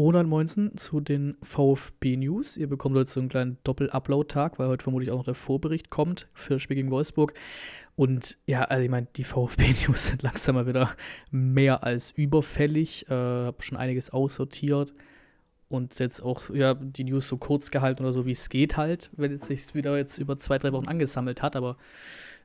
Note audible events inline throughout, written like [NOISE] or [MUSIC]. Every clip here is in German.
oder Moinsen zu den VfB News. Ihr bekommt heute so einen kleinen Doppel-Upload-Tag, weil heute vermutlich auch noch der Vorbericht kommt für das Spiel gegen Wolfsburg. Und ja, also ich meine, die VfB-News [LAUGHS] sind langsam mal wieder mehr als überfällig. Äh, habe schon einiges aussortiert und jetzt auch ja, die News so kurz gehalten oder so, wie es geht halt, wenn es sich wieder jetzt über zwei, drei Wochen angesammelt hat. Aber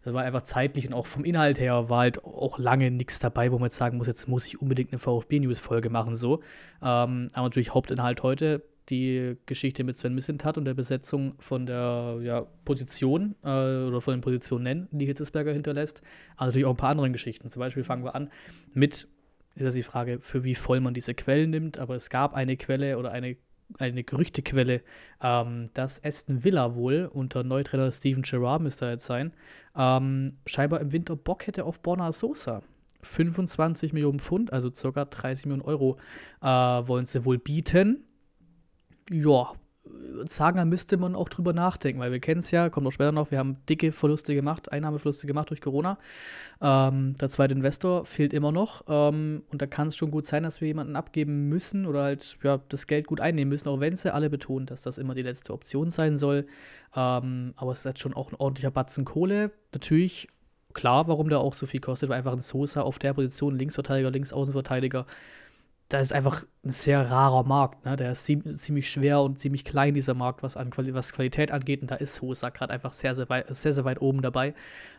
das war einfach zeitlich und auch vom Inhalt her war halt auch lange nichts dabei, wo man jetzt sagen muss, jetzt muss ich unbedingt eine VfB-News-Folge machen, so. Ähm, aber natürlich Hauptinhalt heute die Geschichte mit Sven Missentat und der Besetzung von der ja, Position äh, oder von den Positionen, die Hitzesberger hinterlässt. Aber also natürlich auch ein paar andere Geschichten. Zum Beispiel fangen wir an mit, ist das die Frage, für wie voll man diese Quellen nimmt, aber es gab eine Quelle oder eine eine Gerüchtequelle, ähm, dass Aston Villa wohl unter Neutrainer Steven Gerrard müsste jetzt sein, ähm, scheinbar im Winter Bock hätte auf Borna Sosa. 25 Millionen Pfund, also ca. 30 Millionen Euro, äh, wollen sie wohl bieten. Ja, sagen, da müsste man auch drüber nachdenken, weil wir kennen es ja, kommt auch später noch, wir haben dicke Verluste gemacht, Einnahmeverluste gemacht durch Corona. Ähm, der zweite Investor fehlt immer noch ähm, und da kann es schon gut sein, dass wir jemanden abgeben müssen oder halt ja, das Geld gut einnehmen müssen, auch wenn sie alle betonen, dass das immer die letzte Option sein soll. Ähm, aber es ist jetzt schon auch ein ordentlicher Batzen Kohle. Natürlich klar, warum der auch so viel kostet, weil einfach ein Sosa auf der Position Linksverteidiger, Linksaußenverteidiger da ist einfach ein sehr rarer Markt. Ne? Der ist ziemlich schwer und ziemlich klein, dieser Markt, was, an Quali was Qualität angeht. Und da ist Hosa gerade einfach sehr sehr, weit, sehr, sehr weit oben dabei.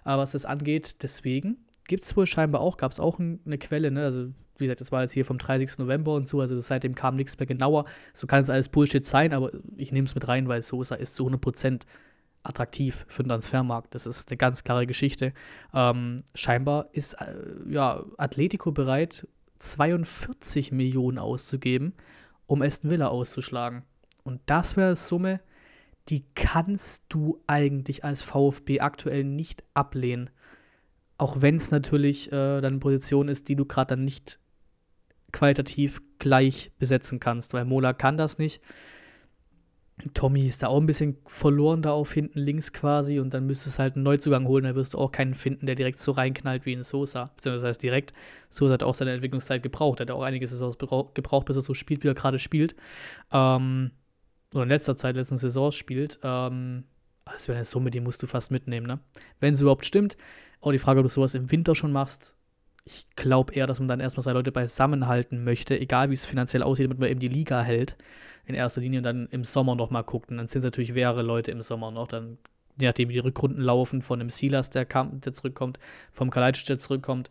Aber was das angeht, deswegen gibt es wohl scheinbar auch, gab es auch ein, eine Quelle, ne? Also, wie gesagt, das war jetzt hier vom 30. November und so, also seitdem kam nichts mehr genauer. So kann es alles Bullshit sein, aber ich nehme es mit rein, weil Sosa ist zu 100% attraktiv für den Transfermarkt. Das ist eine ganz klare Geschichte. Ähm, scheinbar ist äh, ja, Atletico bereit, 42 Millionen auszugeben, um Aston Villa auszuschlagen. Und das wäre eine Summe, die kannst du eigentlich als VfB aktuell nicht ablehnen. Auch wenn es natürlich äh, dann eine Position ist, die du gerade dann nicht qualitativ gleich besetzen kannst, weil Mola kann das nicht. Tommy ist da auch ein bisschen verloren, da auf hinten links quasi. Und dann müsstest du halt einen Neuzugang holen. Da wirst du auch keinen finden, der direkt so reinknallt wie in Sosa. Beziehungsweise heißt direkt, Sosa hat auch seine Entwicklungszeit gebraucht. Er hat auch einige Saisons gebraucht, bis er so spielt, wie er gerade spielt. Ähm, oder in letzter Zeit, letzten Saisons spielt. Ähm, das also wäre eine Summe, die musst du fast mitnehmen, ne? Wenn es überhaupt stimmt. Auch die Frage, ob du sowas im Winter schon machst ich glaube eher, dass man dann erstmal seine Leute beisammenhalten möchte, egal wie es finanziell aussieht, damit man eben die Liga hält in erster Linie und dann im Sommer nochmal guckt. Und dann sind es natürlich mehrere Leute im Sommer noch. Dann, je nachdem, wie die Rückrunden laufen, von dem Silas, der, kam, der zurückkommt, vom Kalajdzic, der zurückkommt.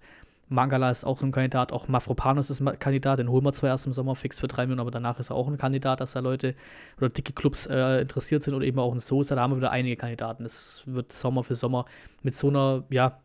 Mangala ist auch so ein Kandidat, auch Mafropanos ist ein Kandidat, den holen wir zwar erst im Sommer fix für drei Millionen, aber danach ist er auch ein Kandidat, dass da Leute oder dicke Clubs äh, interessiert sind oder eben auch ein Sosa, da haben wir wieder einige Kandidaten. Es wird Sommer für Sommer mit so einer, ja,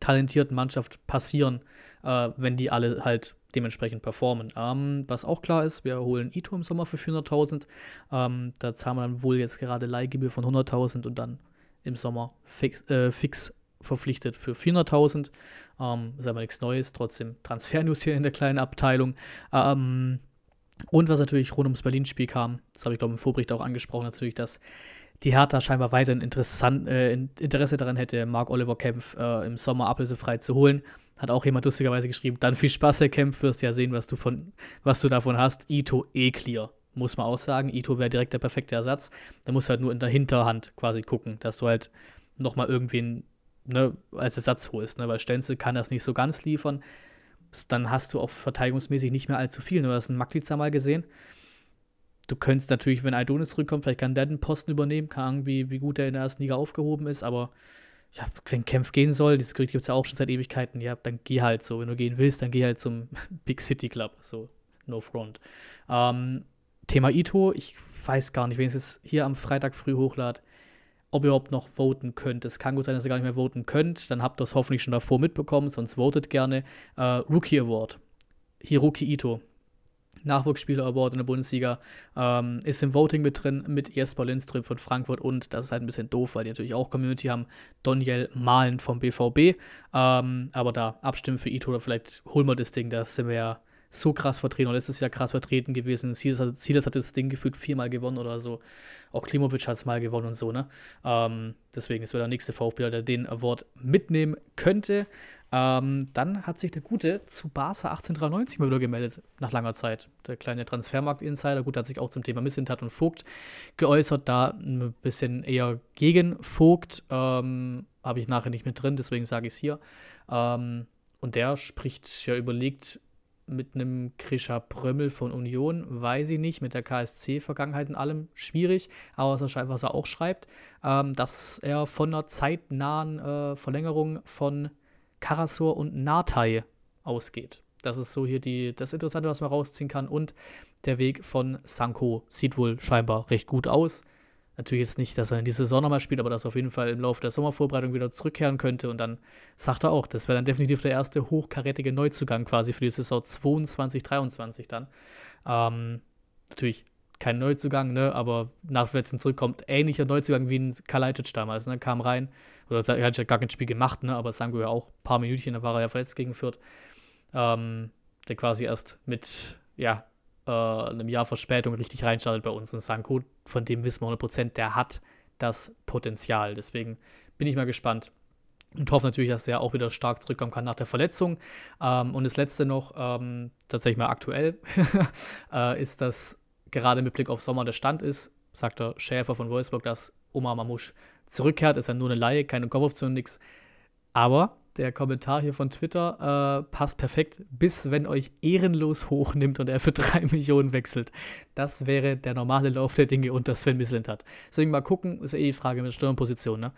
talentierten Mannschaft passieren, äh, wenn die alle halt dementsprechend performen. Ähm, was auch klar ist, wir holen Ito im Sommer für 400.000. Ähm, da zahlen wir dann wohl jetzt gerade Leihgebühr von 100.000 und dann im Sommer fix, äh, fix verpflichtet für 400.000. Ähm, ist aber nichts Neues, trotzdem Transfernews hier in der kleinen Abteilung. Ähm, und was natürlich rund ums Berlin-Spiel kam, das habe ich glaube im Vorbericht auch angesprochen, natürlich, dass die Hertha scheinbar weiterhin interessant, äh, Interesse daran hätte, Mark Oliver Kempf äh, im Sommer ablösefrei zu holen. Hat auch jemand lustigerweise geschrieben, dann viel Spaß, Herr Kempf, wirst ja sehen, was du, von, was du davon hast. Ito eh clear, muss man auch sagen. Ito wäre direkt der perfekte Ersatz. Da musst du halt nur in der Hinterhand quasi gucken, dass du halt nochmal irgendwen ne, als Ersatz holst, ne? weil Stenzel kann das nicht so ganz liefern. Dann hast du auch verteidigungsmäßig nicht mehr allzu viel. Ne? Du hast einen Maklitzer mal gesehen. Du könntest natürlich, wenn Aidonis zurückkommt, vielleicht kann der den Posten übernehmen, keine Ahnung, wie, wie gut er in der ersten Liga aufgehoben ist, aber ja, wenn Kämpf gehen soll, dieses Gerücht gibt es ja auch schon seit Ewigkeiten, ja, dann geh halt so. Wenn du gehen willst, dann geh halt zum [LAUGHS] Big City Club, so, no front. Ähm, Thema Ito, ich weiß gar nicht, wenn ich es hier am Freitag früh hochlade, ob ihr überhaupt noch voten könnt. Es kann gut sein, dass ihr gar nicht mehr voten könnt. Dann habt ihr es hoffentlich schon davor mitbekommen, sonst votet gerne. Äh, Rookie Award. Hiroki Ito. Nachwuchsspieler Award in der Bundesliga, ähm, ist im Voting mit drin mit Jesper Lindström von Frankfurt und das ist halt ein bisschen doof, weil die natürlich auch Community haben, Daniel Mahlen vom BVB, ähm, aber da abstimmen für Ito oder vielleicht holen wir das Ding, da sind wir ja so krass vertreten und letztes Jahr krass vertreten gewesen. Silas, hat das Ding gefühlt viermal gewonnen oder so. Auch Klimovic hat es mal gewonnen und so, ne? Ähm, deswegen ist wieder der nächste VfB, der den Award mitnehmen könnte. Ähm, dann hat sich der Gute zu Barca 1893 mal wieder gemeldet, nach langer Zeit. Der kleine Transfermarkt-Insider, gut, hat sich auch zum Thema Missintat und Vogt geäußert, da ein bisschen eher gegen Vogt. Ähm, Habe ich nachher nicht mit drin, deswegen sage ich es hier. Ähm, und der spricht, ja, überlegt, mit einem Krischer Prömmel von Union, weiß ich nicht, mit der KSC-Vergangenheit und allem schwierig, aber was er auch schreibt, ähm, dass er von einer zeitnahen äh, Verlängerung von Karasor und Natai ausgeht. Das ist so hier die, das Interessante, was man rausziehen kann. Und der Weg von Sanko sieht wohl scheinbar recht gut aus. Natürlich jetzt nicht, dass er in die Saison nochmal spielt, aber dass er auf jeden Fall im Laufe der Sommervorbereitung wieder zurückkehren könnte. Und dann sagt er auch, das wäre dann definitiv der erste hochkarätige Neuzugang quasi für die Saison 22, 23 dann. Ähm, natürlich kein Neuzugang, ne? aber nach Verletzung zurückkommt, ähnlicher Neuzugang wie ein Kalajdzic damals, ne? kam rein, oder hat ja gar kein Spiel gemacht, ne? aber Sango ja auch ein paar Minütchen, da war er ja verletzt gegen Fürth, ähm, der quasi erst mit, ja, äh, einem Jahr Verspätung richtig reinstartet bei uns. Und Sanko, von dem wissen wir 100%, der hat das Potenzial. Deswegen bin ich mal gespannt und hoffe natürlich, dass er auch wieder stark zurückkommen kann nach der Verletzung. Ähm, und das letzte noch, ähm, tatsächlich mal aktuell, [LAUGHS] äh, ist, dass gerade mit Blick auf Sommer der Stand ist, sagt der Schäfer von Wolfsburg, dass Omar Mamouche zurückkehrt. Ist ja nur eine Laie, keine Kopfoption, nichts. Aber der Kommentar hier von Twitter äh, passt perfekt, bis wenn euch ehrenlos hochnimmt und er für [LAUGHS] drei Millionen wechselt. Das wäre der normale Lauf der Dinge unter Sven Mislint hat. Deswegen mal gucken, ist eh die Frage mit Stürmerposition, ne?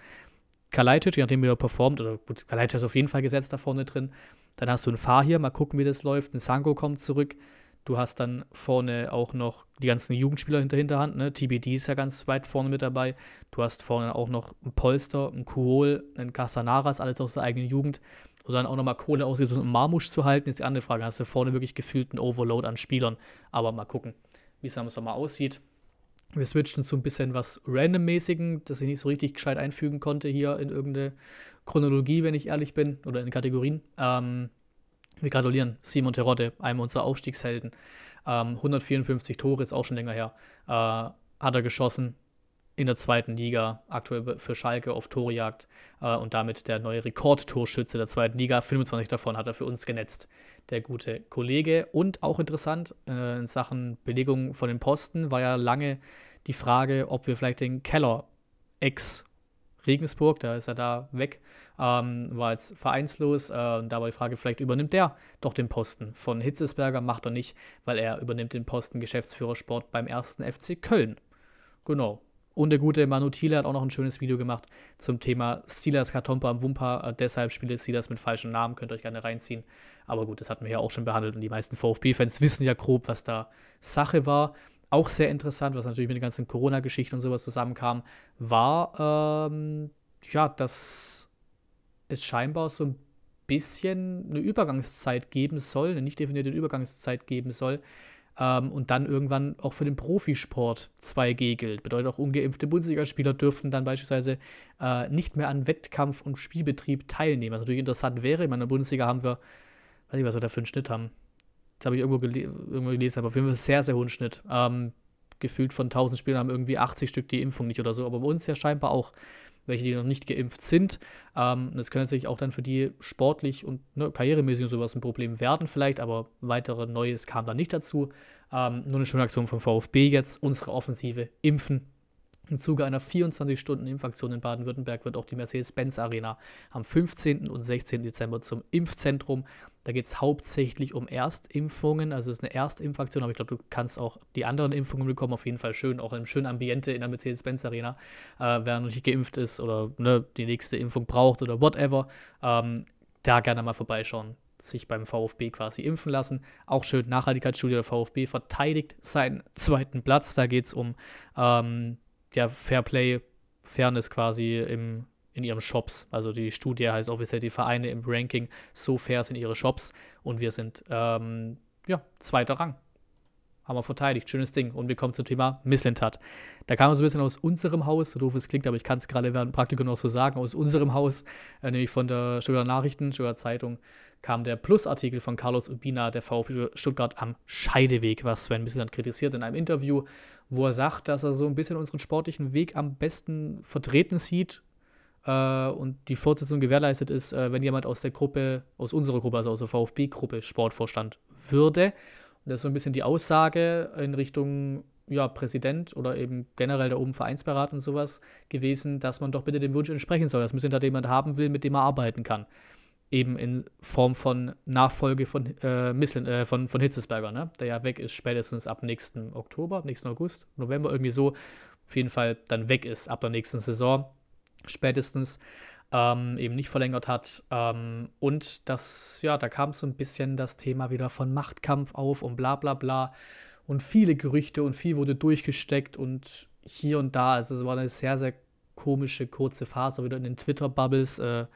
Kalajdzic, je nachdem wie er performt, oder gut, Kalajdzic ist auf jeden Fall gesetzt da vorne drin. Dann hast du ein Fahr hier, mal gucken, wie das läuft. Ein Sanko kommt zurück. Du hast dann vorne auch noch die ganzen Jugendspieler hinter Hinterhand, ne? TBD ist ja ganz weit vorne mit dabei. Du hast vorne auch noch ein Polster, ein Kohl, ein Casanaras, alles aus der eigenen Jugend. Und dann auch nochmal Kohle ausgibt, um Marmusch zu halten, ist die andere Frage. Hast du vorne wirklich gefühlt einen Overload an Spielern? Aber mal gucken, wie es am Sommer aussieht. Wir switchen zu ein bisschen was Random-mäßigen, das ich nicht so richtig gescheit einfügen konnte hier in irgendeine Chronologie, wenn ich ehrlich bin, oder in Kategorien. Ähm, wir gratulieren Simon Terodde, einem unserer Aufstiegshelden. Ähm, 154 Tore ist auch schon länger her. Äh, hat er geschossen in der zweiten Liga, aktuell für Schalke auf Torejagd äh, und damit der neue Rekordtorschütze der zweiten Liga. 25 davon hat er für uns genetzt, der gute Kollege. Und auch interessant äh, in Sachen Belegung von den Posten war ja lange die Frage, ob wir vielleicht den Keller ex Regensburg, da ist er da weg, ähm, war jetzt vereinslos. Äh, und da war die Frage, vielleicht übernimmt der doch den Posten von Hitzesberger, macht er nicht, weil er übernimmt den Posten Geschäftsführersport beim ersten FC Köln. Genau. Und der gute Manu Thiele hat auch noch ein schönes Video gemacht zum Thema Steelers Kartompa am Wumpa. Äh, deshalb spielt Steelers mit falschen Namen, könnt ihr euch gerne reinziehen. Aber gut, das hatten wir ja auch schon behandelt und die meisten VfB-Fans wissen ja grob, was da Sache war. Auch sehr interessant, was natürlich mit der ganzen Corona-Geschichte und sowas zusammenkam, war, ähm, ja, dass es scheinbar so ein bisschen eine Übergangszeit geben soll, eine nicht definierte Übergangszeit geben soll. Ähm, und dann irgendwann auch für den Profisport 2G gilt. Bedeutet auch ungeimpfte Bundesligaspieler dürften dann beispielsweise äh, nicht mehr an Wettkampf und Spielbetrieb teilnehmen. Was natürlich interessant wäre. in der Bundesliga haben wir, weiß ich, was wir da für einen Schnitt haben das habe ich irgendwo, gele irgendwo, gelesen, aber auf jeden Fall sehr, sehr hohen Schnitt. Ähm, gefühlt von 1000 Spielern haben irgendwie 80 Stück die Impfung nicht oder so, aber bei uns ja scheinbar auch welche, die noch nicht geimpft sind. Ähm, das könnte sich auch dann für die sportlich und ne, karrieremäßig und sowas ein Problem werden, vielleicht, aber weitere Neues kam da nicht dazu. Ähm, nur eine schöne Aktion vom VfB jetzt, unsere Offensive impfen, im Zuge einer 24-Stunden-Impfaktion in Baden-Württemberg wird auch die Mercedes-Benz-Arena am 15. und 16. Dezember zum Impfzentrum. Da geht es hauptsächlich um Erstimpfungen. Also es ist eine Erstimpfaktion, aber ich glaube, du kannst auch die anderen Impfungen bekommen. Auf jeden Fall schön, auch in einem schönen Ambiente in der Mercedes-Benz-Arena. Äh, wer noch nicht geimpft ist oder ne, die nächste Impfung braucht oder whatever, ähm, da gerne mal vorbeischauen sich beim VfB quasi impfen lassen. Auch schön, Nachhaltigkeitsstudie der VfB verteidigt seinen zweiten Platz. Da geht es um ähm, ja, Fairplay, Fairness quasi im, in ihren Shops. Also die Studie heißt offiziell, die Vereine im Ranking so fair sind ihre Shops und wir sind ähm, ja, zweiter Rang haben wir verteidigt, schönes Ding. Und wir kommen zum Thema Misslintat. Da kam so ein bisschen aus unserem Haus, so doof es klingt, aber ich kann es gerade während dem Praktikum noch so sagen, aus unserem Haus, äh, nämlich von der Stuttgarter Nachrichten, Stuttgarter Zeitung, kam der Plusartikel von Carlos Urbina, der VfB Stuttgart am Scheideweg, was Sven Misslintat kritisiert in einem Interview, wo er sagt, dass er so ein bisschen unseren sportlichen Weg am besten vertreten sieht, äh, und die Fortsetzung gewährleistet ist, äh, wenn jemand aus der Gruppe, aus unserer Gruppe, also aus der VfB-Gruppe Sportvorstand würde das ist so ein bisschen die Aussage in Richtung ja, Präsident oder eben generell der oben Vereinsberat und sowas gewesen, dass man doch bitte dem Wunsch entsprechen soll, dass Müslinger da jemand haben will, mit dem er arbeiten kann. Eben in Form von Nachfolge von, äh, Misslin, äh, von, von Hitzesberger, ne? der ja weg ist, spätestens ab nächsten Oktober, nächsten August, November, irgendwie so. Auf jeden Fall dann weg ist ab der nächsten Saison, spätestens ähm, eben nicht verlängert hat. Ähm, und das, ja, da kam so ein bisschen das Thema wieder von Machtkampf auf und bla bla bla. Und viele Gerüchte und viel wurde durchgesteckt und hier und da. Also es war eine sehr, sehr komische, kurze Phase wieder in den Twitter-Bubbles. Äh,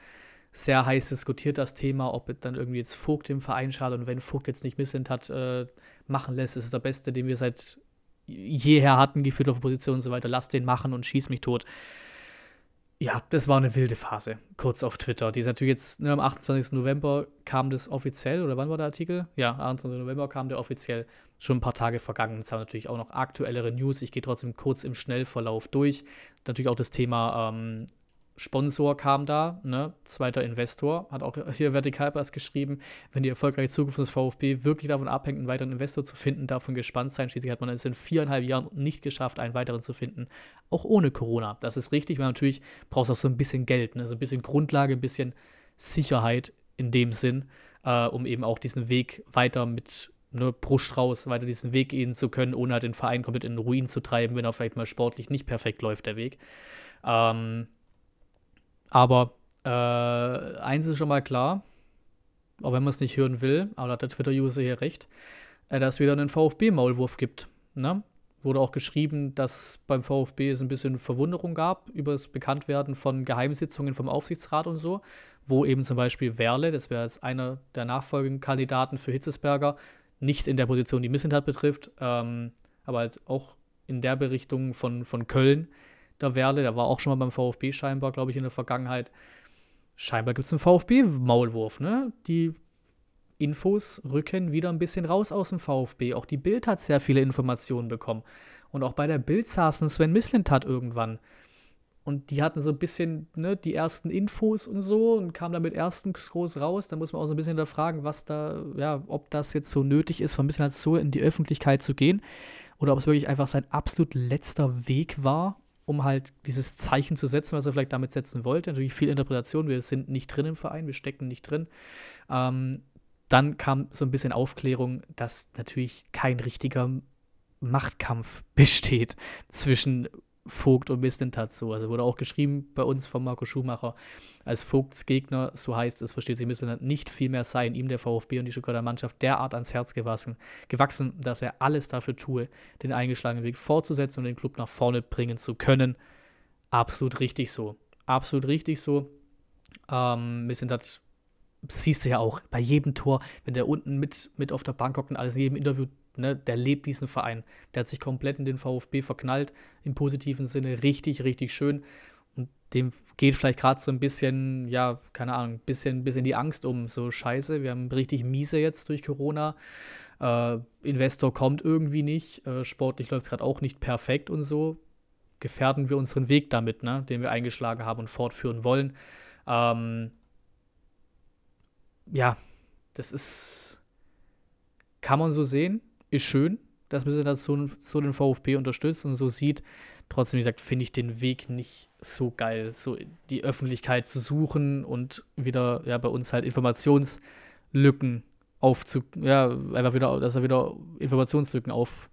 sehr heiß diskutiert das Thema, ob dann irgendwie jetzt Vogt im Verein schadet und wenn Vogt jetzt nicht Missint hat, äh, machen lässt, ist es der Beste, den wir seit jeher hatten, geführt auf Position und so weiter. Lass den machen und schieß mich tot ja, das war eine wilde Phase, kurz auf Twitter. Die ist natürlich jetzt, ne, am 28. November kam das offiziell, oder wann war der Artikel? Ja, 28. November kam der offiziell, schon ein paar Tage vergangen. Jetzt haben wir natürlich auch noch aktuellere News. Ich gehe trotzdem kurz im Schnellverlauf durch. Natürlich auch das Thema ähm, Sponsor kam da, ne? zweiter Investor, hat auch hier Vertikalpass geschrieben, wenn die erfolgreiche Zukunft des VfB wirklich davon abhängt, einen weiteren Investor zu finden, davon gespannt sein. Schließlich hat man es in viereinhalb Jahren nicht geschafft, einen weiteren zu finden, auch ohne Corona. Das ist richtig, weil natürlich brauchst du auch so ein bisschen Geld, ne? so ein bisschen Grundlage, ein bisschen Sicherheit in dem Sinn, äh, um eben auch diesen Weg weiter mit ne, Brust raus, weiter diesen Weg gehen zu können, ohne halt den Verein komplett in den Ruin zu treiben, wenn er vielleicht mal sportlich nicht perfekt läuft, der Weg. Ähm, aber äh, eins ist schon mal klar, auch wenn man es nicht hören will, aber da hat der Twitter-User hier recht, äh, dass es wieder einen VfB-Maulwurf gibt. Ne? Wurde auch geschrieben, dass beim VfB es ein bisschen Verwunderung gab über das Bekanntwerden von Geheimsitzungen vom Aufsichtsrat und so, wo eben zum Beispiel Werle, das wäre jetzt einer der nachfolgenden Kandidaten für Hitzesberger, nicht in der Position, die Missentat betrifft, ähm, aber halt auch in der Berichtung von, von Köln, der Werle, der war auch schon mal beim VfB scheinbar, glaube ich, in der Vergangenheit. Scheinbar gibt es einen VfB-Maulwurf, ne? Die Infos rücken wieder ein bisschen raus aus dem VfB. Auch die Bild hat sehr viele Informationen bekommen. Und auch bei der Bild saßen Sven Mislintat irgendwann. Und die hatten so ein bisschen ne, die ersten Infos und so und kamen damit erstens groß raus. Da muss man auch so ein bisschen hinterfragen, was da, ja, ob das jetzt so nötig ist, von bisschen halt so in die Öffentlichkeit zu gehen. Oder ob es wirklich einfach sein absolut letzter Weg war, um halt dieses Zeichen zu setzen, was er vielleicht damit setzen wollte. Natürlich viel Interpretation, wir sind nicht drin im Verein, wir stecken nicht drin. Ähm, dann kam so ein bisschen Aufklärung, dass natürlich kein richtiger Machtkampf [LAUGHS] besteht zwischen Vogt und Mistentat so. Also wurde auch geschrieben bei uns von Marco Schumacher. Als Vogts Gegner, so heißt es, versteht sich Mislintat nicht viel mehr sein. Ihm der VfB und die Stuttgarter Mannschaft derart ans Herz gewachsen, gewachsen, dass er alles dafür tue, den eingeschlagenen Weg fortzusetzen und den Club nach vorne bringen zu können. Absolut richtig so. Absolut richtig so. Ähm, Mislintat siehst du ja auch bei jedem Tor, wenn der unten mit, mit auf der Bank hockt und alles in jedem Interview ne, der lebt diesen Verein. Der hat sich komplett in den VfB verknallt, im positiven Sinne richtig, richtig schön. Und dem geht vielleicht gerade so ein bisschen, ja, keine Ahnung, ein bisschen, bisschen die Angst um. So, scheiße, wir haben richtig miese jetzt durch Corona. Äh, Investor kommt irgendwie nicht, äh, sportlich läuft es gerade auch nicht perfekt und so. Gefährden wir unseren Weg damit, ne, den wir eingeschlagen haben und fortführen wollen. Ähm, ja, das ist, kann man so sehen ist schön, dass Missetat so, so den VfB unterstützt und so sieht. Trotzdem, wie gesagt, finde ich den Weg nicht so geil, so die Öffentlichkeit zu suchen und wieder ja, bei uns halt Informationslücken aufzu, ja, einfach wieder, dass er wieder Informationslücken auf,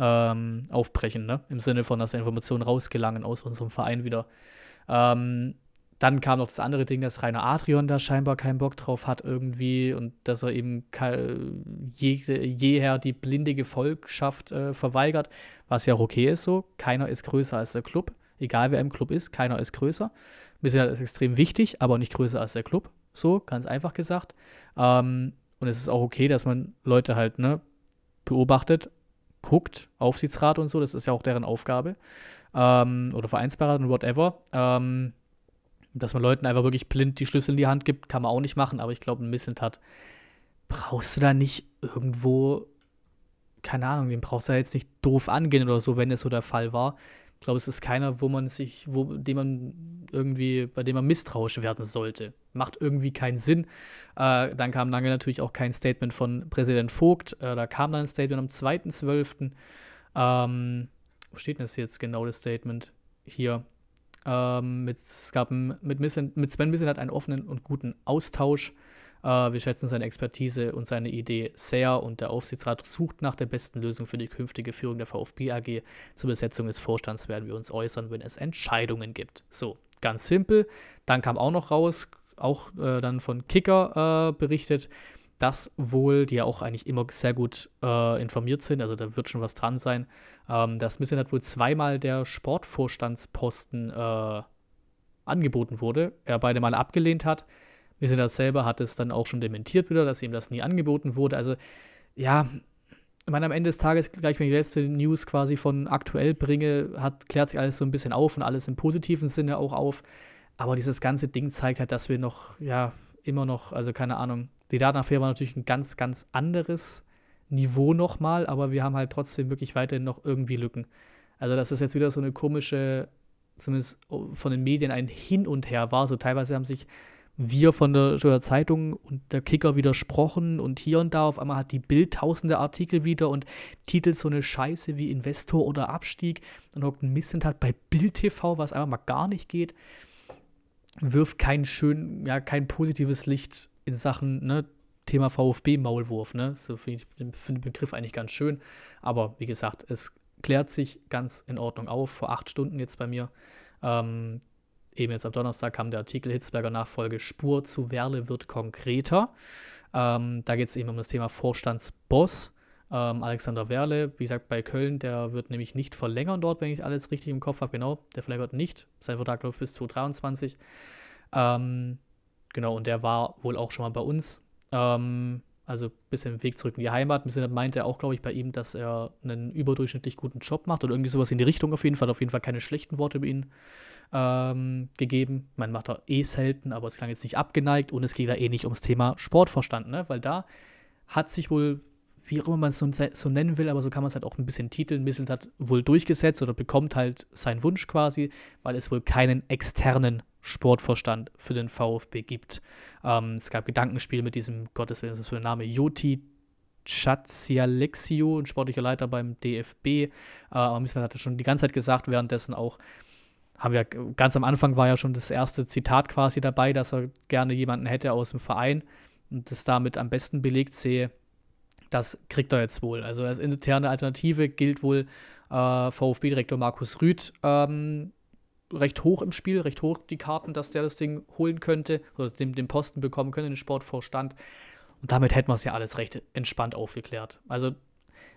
ähm, aufbrechen, ne? Im Sinne von, dass Informationen rausgelangen aus unserem Verein wieder. Ähm, dann kam noch das andere Ding, dass Rainer Adrian da scheinbar keinen Bock drauf hat irgendwie und dass er eben je, jeher die blinde Gefolgschaft äh, verweigert, was ja auch okay ist so. Keiner ist größer als der Club, egal wer im Club ist, keiner ist größer. Missionat halt ist extrem wichtig, aber nicht größer als der Club, so ganz einfach gesagt. Ähm, und es ist auch okay, dass man Leute halt ne, beobachtet, guckt, Aufsichtsrat und so, das ist ja auch deren Aufgabe. Ähm, oder Vereinsberater und whatever. Ähm, dass man Leuten einfach wirklich blind die Schlüssel in die Hand gibt, kann man auch nicht machen, aber ich glaube, ein hat, brauchst du da nicht irgendwo, keine Ahnung, den brauchst du da jetzt nicht doof angehen oder so, wenn es so der Fall war. Ich glaube, es ist keiner, wo man sich, wo, dem man irgendwie, bei dem man misstrauisch werden sollte. Macht irgendwie keinen Sinn. Äh, dann kam lange natürlich auch kein Statement von Präsident Vogt. Äh, da kam dann ein Statement am 2.12. Ähm, wo steht denn das jetzt genau, das Statement? Hier. Ähm, mit, es gab ein, mit, Missen, mit Sven Missen hat einen offenen und guten Austausch. Äh, wir schätzen seine Expertise und seine Idee sehr und der Aufsichtsrat sucht nach der besten Lösung für die künftige Führung der VfB AG. Zur Besetzung des Vorstands werden wir uns äußern, wenn es Entscheidungen gibt. So, ganz simpel. Dann kam auch noch raus, auch äh, dann von Kicker äh, berichtet, das wohl, die ja auch eigentlich immer sehr gut äh, informiert sind, also da wird schon was dran sein, ähm, dass Missing wohl zweimal der Sportvorstandsposten äh, angeboten wurde, er beide Male abgelehnt hat. Missing selber hat es dann auch schon dementiert wieder, dass ihm das nie angeboten wurde. Also ja, ich meine, am Ende des Tages, gleich wenn ich die letzte News quasi von aktuell bringe, hat, klärt sich alles so ein bisschen auf und alles im positiven Sinne auch auf. Aber dieses ganze Ding zeigt halt, dass wir noch, ja, immer noch, also keine Ahnung, die Datenaffäre war natürlich ein ganz, ganz anderes Niveau nochmal, aber wir haben halt trotzdem wirklich weiterhin noch irgendwie Lücken. Also, das ist jetzt wieder so eine komische, zumindest von den Medien ein Hin und Her war. So teilweise haben sich wir von der Zeitung und der Kicker widersprochen und hier und da auf einmal hat die Bild tausende Artikel wieder und titelt so eine Scheiße wie Investor oder Abstieg. Dann hockt ein Mist hat bei Bild TV, was einfach mal gar nicht geht, wirft kein schön, ja, kein positives Licht in Sachen ne, Thema VfB-Maulwurf. Ne? So finde ich den find Begriff eigentlich ganz schön. Aber wie gesagt, es klärt sich ganz in Ordnung auf. Vor acht Stunden jetzt bei mir. Ähm, eben jetzt am Donnerstag kam der Artikel Hitzberger Nachfolge Spur zu Werle wird konkreter. Ähm, da geht es eben um das Thema Vorstandsboss. Ähm, Alexander Werle, wie gesagt, bei Köln, der wird nämlich nicht verlängern dort, wenn ich alles richtig im Kopf habe. Genau, der verlängert nicht. Sein Vertrag läuft bis 2023. Ähm, genau, und der war wohl auch schon mal bei uns. Ähm, also ein bisschen Weg zurück in die Heimat. Ein bisschen meinte er auch, glaube ich, bei ihm, dass er einen überdurchschnittlich guten Job macht oder irgendwie sowas in die Richtung auf jeden Fall. Auf jeden Fall keine schlechten Worte über ihn ähm, gegeben. Man macht da eh selten, aber es klang jetzt nicht abgeneigt und es geht da eh nicht ums Thema Sportverstand, ne? weil da hat sich wohl wie auch immer man es so, so, nennen will, aber so kann man es halt auch ein bisschen titeln. Misselt hat wohl durchgesetzt oder bekommt halt seinen Wunsch quasi, weil es wohl keinen externen Sportvorstand für den VfB gibt. Ähm, es gab Gedankenspiele mit diesem, Gottes Willen, das ist für ein Name, Joti Chatzialexio, ein sportlicher Leiter beim DFB. Äh, aber Misselt hat das schon die ganze Zeit gesagt, währenddessen auch, haben wir ganz am Anfang war ja schon das erste Zitat quasi dabei, dass er gerne jemanden hätte aus dem Verein und das damit am besten belegt sehe, das kriegt er jetzt wohl. Also als interne Alternative gilt wohl äh, VfB-Direktor Markus Rüth ähm, recht hoch im Spiel, recht hoch die Karten, dass der das Ding holen könnte oder den, den Posten bekommen könnte, den Sportvorstand. Und damit hätten wir es ja alles recht entspannt aufgeklärt. Also,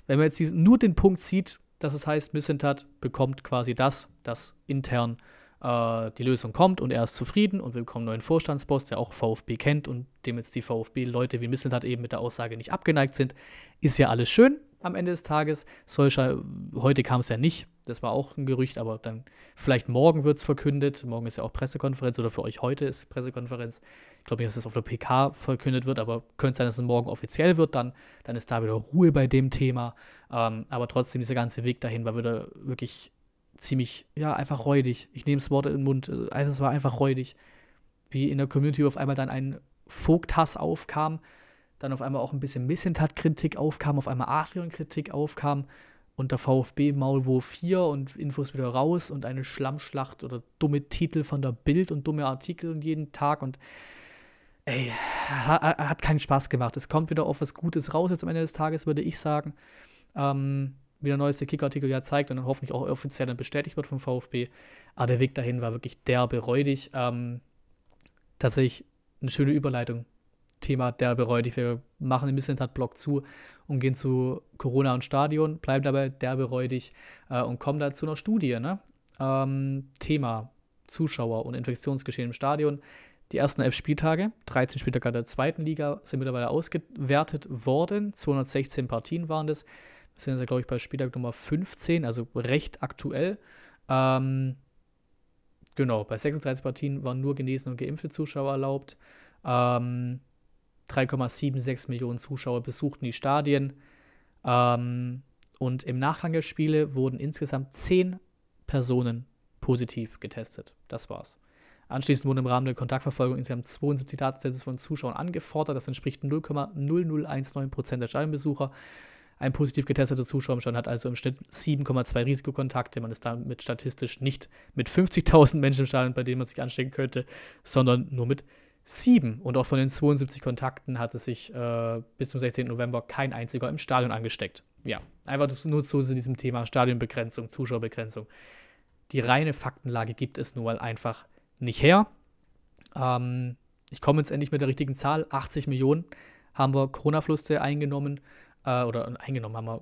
wenn man jetzt nur den Punkt sieht, dass es heißt, Missentat bekommt quasi das, das intern äh, äh, die Lösung kommt und er ist zufrieden und wir bekommen einen neuen Vorstandsboss, der auch VfB kennt und dem jetzt die VfB-Leute wie Misseltat eben mit der Aussage nicht abgeneigt sind, ist ja alles schön am Ende des Tages. Solcher, heute kam es ja nicht, das war auch ein Gerücht, aber dann vielleicht morgen wird es verkündet. Morgen ist ja auch Pressekonferenz oder für euch heute ist Pressekonferenz. Ich glaube nicht, dass es das auf der PK verkündet wird, aber könnte sein, dass es morgen offiziell wird. Dann, dann ist da wieder Ruhe bei dem Thema. Ähm, aber trotzdem, dieser ganze Weg dahin war wieder wirklich ziemlich, ja, einfach räudig. Ich nehme das Wort in den Mund. Äh, also, es war einfach räudig, wie in der Community auf einmal dann ein Vogthass aufkam, dann auf einmal auch ein bisschen Missentat-Kritik aufkam, auf einmal Adrian-Kritik aufkam und der VfB Maulwurf 4 und Infos wieder raus und eine Schlammschlacht oder dumme Titel von der Bild und dumme Artikel und jeden Tag und ey, hat keinen Spaß gemacht. Es kommt wieder auf was Gutes raus jetzt am Ende des Tages, würde ich sagen. Ähm, wie der neueste Kickartikel ja zeigt und dann hoffentlich auch offiziell dann bestätigt wird vom VfB. Aber der Weg dahin war wirklich derbe räudig. Ähm, tatsächlich eine schöne Überleitung. Thema derbe räudig. Wir machen im Missentat-Blog zu und gehen zu Corona und Stadion, bleiben dabei derbe räudig äh, und kommen da zu einer Studie. Ne? Ähm, Thema Zuschauer und Infektionsgeschehen im Stadion. Die ersten elf Spieltage, 13 Spieltage der zweiten Liga, sind mittlerweile ausgewertet worden. 216 Partien waren das sind jetzt, glaube ich, bei Spieltag Nummer 15, also recht aktuell. Ähm, genau, bei 36 Partien waren nur genesen und geimpfte Zuschauer erlaubt. Ähm, 3,76 Millionen Zuschauer besuchten die Stadien. Ähm, und im Nachgang der Spiele wurden insgesamt 10 Personen positiv getestet. Das war's. Anschließend wurden im Rahmen der Kontaktverfolgung insgesamt 72 Datensätze von Zuschauern angefordert. Das entspricht 0,0019% der Stadionbesucher. Ein positiv getesteter Zuschauer im schon hat also im Schnitt 7,2 Risikokontakte. Man ist damit statistisch nicht mit 50.000 Menschen im Stadion, bei denen man sich anstecken könnte, sondern nur mit 7. Und auch von den 72 Kontakten hatte sich äh, bis zum 16. November kein einziger im Stadion angesteckt. Ja, einfach nur zu diesem Thema Stadionbegrenzung, Zuschauerbegrenzung. Die reine Faktenlage gibt es nun mal einfach nicht her. Ähm, ich komme jetzt endlich mit der richtigen Zahl. 80 Millionen haben wir corona fluste eingenommen äh, oder eingenommen haben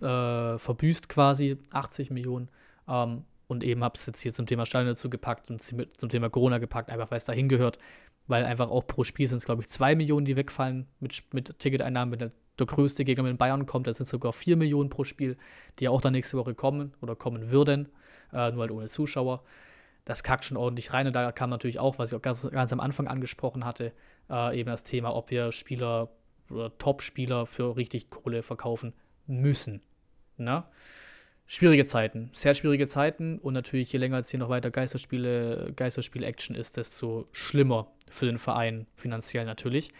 wir äh, verbüßt quasi 80 Millionen. Ähm, und eben habe es jetzt hier zum Thema Stadion dazu gepackt und zum Thema Corona gepackt, einfach weil es dahin gehört. Weil einfach auch pro Spiel sind es, glaube ich, 2 Millionen, die wegfallen mit, mit Ticketeinnahmen. Wenn der, der größte Gegner mit Bayern kommt, dann sind es sogar 4 Millionen pro Spiel, die ja auch dann nächste Woche kommen oder kommen würden, äh, nur halt ohne Zuschauer. Das kackt schon ordentlich rein. Und da kam natürlich auch, was ich auch ganz, ganz am Anfang angesprochen hatte, äh, eben das Thema, ob wir Spieler oder Top-Spieler für richtig Kohle verkaufen müssen. Na? Schwierige Zeiten, sehr schwierige Zeiten und natürlich je länger es hier noch weiter Geisterspiele, Geisterspiel-Action ist, desto schlimmer für den Verein, finanziell natürlich.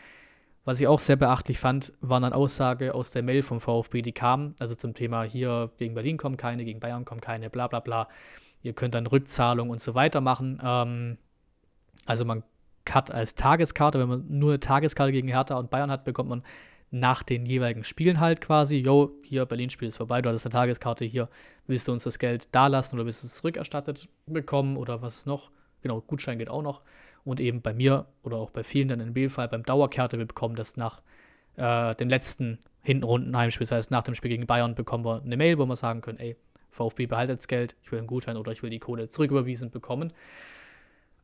Was ich auch sehr beachtlich fand, waren dann Aussage aus der Mail vom VfB, die kam, also zum Thema hier gegen Berlin kommen keine, gegen Bayern kommen keine, bla bla bla. Ihr könnt dann Rückzahlung und so weiter machen. Ähm, also man Cut als Tageskarte. Wenn man nur eine Tageskarte gegen Hertha und Bayern hat, bekommt man nach den jeweiligen Spielen halt quasi, yo, hier Berlin-Spiel ist vorbei, du hattest eine Tageskarte, hier willst du uns das Geld da lassen oder willst du es zurückerstattet bekommen oder was noch? Genau, Gutschein geht auch noch. Und eben bei mir oder auch bei vielen dann in dem Fall beim Dauerkarte, wir bekommen das nach äh, dem letzten Hintenrundenheimspiel, das heißt nach dem Spiel gegen Bayern bekommen wir eine Mail, wo wir sagen können, ey, VfB behaltet das Geld, ich will einen Gutschein oder ich will die Kohle zurücküberwiesen bekommen.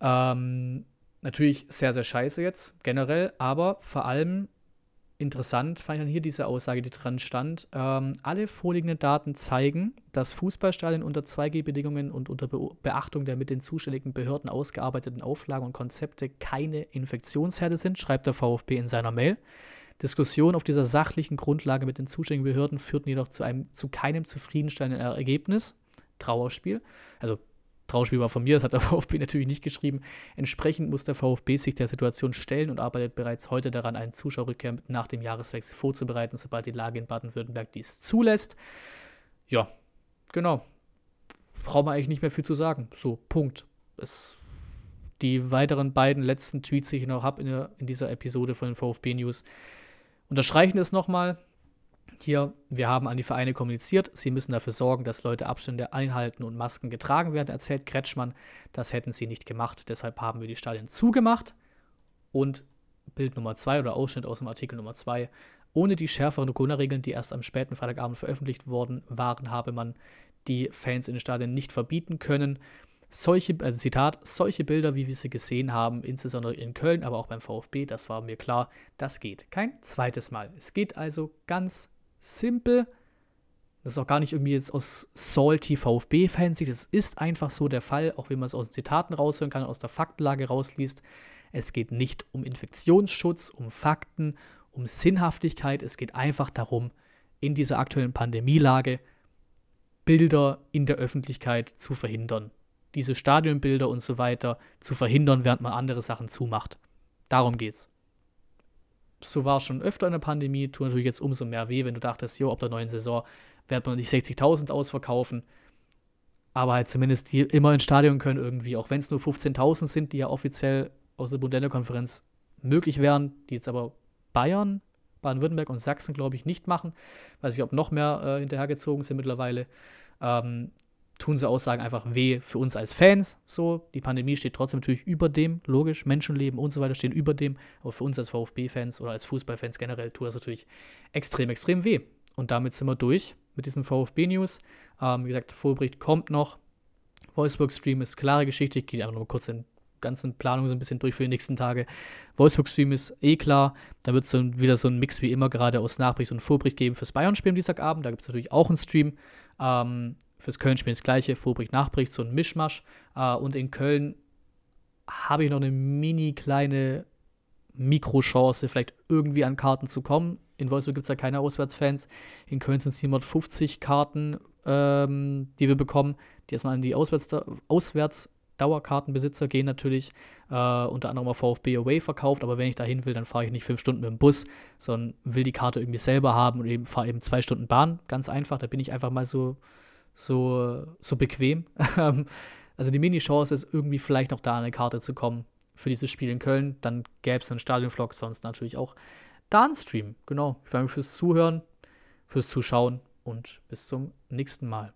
Ähm, Natürlich sehr, sehr scheiße jetzt generell, aber vor allem interessant fand ich dann hier diese Aussage, die dran stand. Ähm, alle vorliegenden Daten zeigen, dass Fußballstadien unter 2G-Bedingungen und unter Be Beachtung der mit den zuständigen Behörden ausgearbeiteten Auflagen und Konzepte keine Infektionsherde sind, schreibt der VfB in seiner Mail. Diskussionen auf dieser sachlichen Grundlage mit den zuständigen Behörden führten jedoch zu, einem, zu keinem zufriedenstellenden Ergebnis. Trauerspiel. Also Trauerspiel war von mir, das hat der [LAUGHS] VfB natürlich nicht geschrieben. Entsprechend muss der VfB sich der Situation stellen und arbeitet bereits heute daran, einen Zuschauerrückkehr nach dem Jahreswechsel vorzubereiten, sobald die Lage in Baden-Württemberg dies zulässt. Ja, genau. Braucht man eigentlich nicht mehr viel zu sagen. So, Punkt. Es, die weiteren beiden letzten Tweets, die ich noch habe in, in, dieser Episode von den VfB News, unterstreichen es nochmal hier, wir haben an die Vereine kommuniziert, sie müssen dafür sorgen, dass Leute Abstände einhalten und Masken getragen werden, erzählt Kretschmann. Das hätten sie nicht gemacht, deshalb haben wir die Stadien zugemacht. Und Bild Nummer 2 oder Ausschnitt aus dem Artikel Nummer 2. Ohne die schärferen Corona-Regeln, die erst am späten Freitagabend veröffentlicht worden waren, habe man die Fans in den Stadien nicht verbieten können. Solche, also Zitat, solche Bilder, wie wir sie gesehen haben, insbesondere in Köln, aber auch beim VfB, das war mir klar, das geht kein zweites Mal. Es geht also ganz simpel. Das ist auch gar nicht irgendwie jetzt aus salty VfB-Fancy. Das ist einfach so der Fall, auch wenn man es aus den Zitaten raushören kann, aus der Faktenlage rausliest. Es geht nicht um Infektionsschutz, um Fakten, um Sinnhaftigkeit. Es geht einfach darum, in dieser aktuellen Pandemielage Bilder in der Öffentlichkeit zu verhindern. Diese Stadionbilder und so weiter zu verhindern, während man andere Sachen zumacht. Darum geht's so war es schon öfter in der Pandemie, tut natürlich jetzt umso mehr weh, wenn du dachtest, jo, ab der neuen Saison wird man nicht 60.000 ausverkaufen, aber halt zumindest die immer ins Stadion können irgendwie, auch wenn es nur 15.000 sind, die ja offiziell aus der Bundesliga-Konferenz möglich wären, die jetzt aber Bayern, Baden-Württemberg und Sachsen, glaube ich, nicht machen. Weiß ich, ob noch mehr äh, hinterhergezogen sind mittlerweile. Ähm, tun sie Aussagen einfach weh für uns als Fans. So, die Pandemie steht trotzdem natürlich über dem, logisch. Menschenleben und so weiter stehen über dem. Aber für uns als VfB-Fans oder als Fußballfans generell tut das natürlich extrem, extrem weh. Und damit sind wir durch mit diesen VfB-News. Ähm, wie gesagt, Vorbericht kommt noch. Wolfsburg-Stream ist klare Geschichte. Ich gehe einfach nur kurz den ganzen Planung so ein bisschen durch für die nächsten Tage. Wolfsburg-Stream ist eh klar. Da wird es so wieder so ein Mix wie immer gerade aus Nachricht und Vorbericht geben fürs Bayern-Spiel am Dienstagabend. Da gibt es natürlich auch einen Stream. Ähm, fürs Köln-Spiel das gleiche, vorbricht, Nachbricht, so ein Mischmasch. Äh, und in Köln habe ich noch eine mini kleine Mikrochance, vielleicht irgendwie an Karten zu kommen. In Wolfsburg gibt es ja keine Auswärtsfans. In Köln sind es 750 Karten, ähm, die wir bekommen. Die erstmal an die Auswärtsdauerkartenbesitzer gehen natürlich. Äh, unter anderem auf VfB Away verkauft. Aber wenn ich da hin will, dann fahre ich nicht fünf Stunden mit dem Bus, sondern will die Karte irgendwie selber haben und eben fahre eben zwei Stunden Bahn. Ganz einfach. Da bin ich einfach mal so so, so bequem. [LAUGHS] Ähm, also die Mini-Chance ist irgendwie vielleicht noch da an eine Karte zu kommen für dieses Spiel in Köln. Dann gäbe es einen Stadionvlog, sonst natürlich auch da einen Stream. Genau. Ich freue mich fürs Zuhören, fürs Zuschauen und bis zum nächsten Mal.